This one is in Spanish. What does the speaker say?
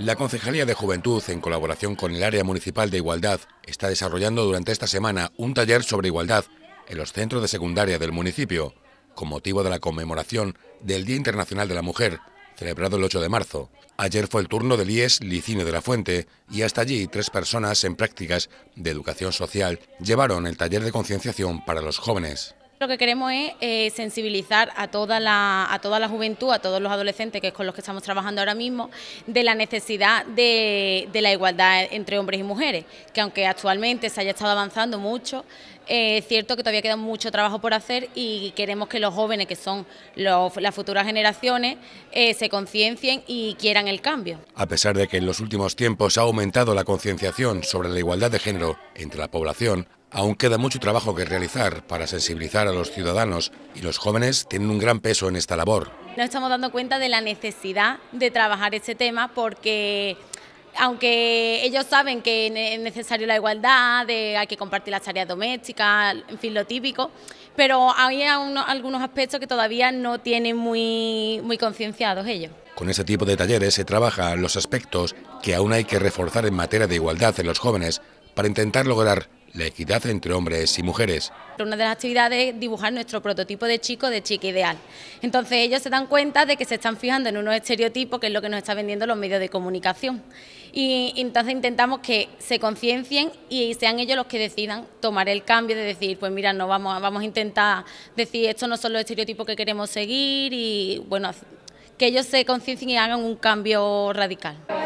La Concejalía de Juventud, en colaboración con el Área Municipal de Igualdad, está desarrollando durante esta semana un taller sobre igualdad en los centros de secundaria del municipio, con motivo de la conmemoración del Día Internacional de la Mujer, celebrado el 8 de marzo. Ayer fue el turno del IES Licinio de la Fuente y hasta allí tres personas en prácticas de educación social llevaron el taller de concienciación para los jóvenes. Lo que queremos es eh, sensibilizar a toda, la, a toda la juventud, a todos los adolescentes, que es con los que estamos trabajando ahora mismo, de la necesidad de, la igualdad entre hombres y mujeres, que aunque actualmente se haya estado avanzando mucho, eh, es cierto que todavía queda mucho trabajo por hacer y queremos que los jóvenes, que son las futuras generaciones, eh, se conciencien y quieran el cambio. A pesar de que en los últimos tiempos ha aumentado la concienciación sobre la igualdad de género entre la población, Aún queda mucho trabajo que realizar para sensibilizar a los ciudadanos y los jóvenes tienen un gran peso en esta labor. Nos estamos dando cuenta de la necesidad de trabajar este tema porque aunque ellos saben que es necesario la igualdad, de hay que compartir las tareas domésticas, en fin, lo típico, pero hay algunos aspectos que todavía no tienen muy, muy concienciados ellos. Con ese tipo de talleres se trabaja los aspectos que aún hay que reforzar en materia de igualdad en los jóvenes para intentar lograr la equidad entre hombres y mujeres. Una de las actividades es dibujar nuestro prototipo de chico, de chica ideal. Entonces ellos se dan cuenta de que se están fijando en unos estereotipos, que es lo que nos están vendiendo los medios de comunicación. Y entonces intentamos que se conciencien y sean ellos los que decidan tomar el cambio de decir, pues mira, no vamos, vamos a intentar decir, estos no son los estereotipos que queremos seguir y bueno, que ellos se conciencien y hagan un cambio radical.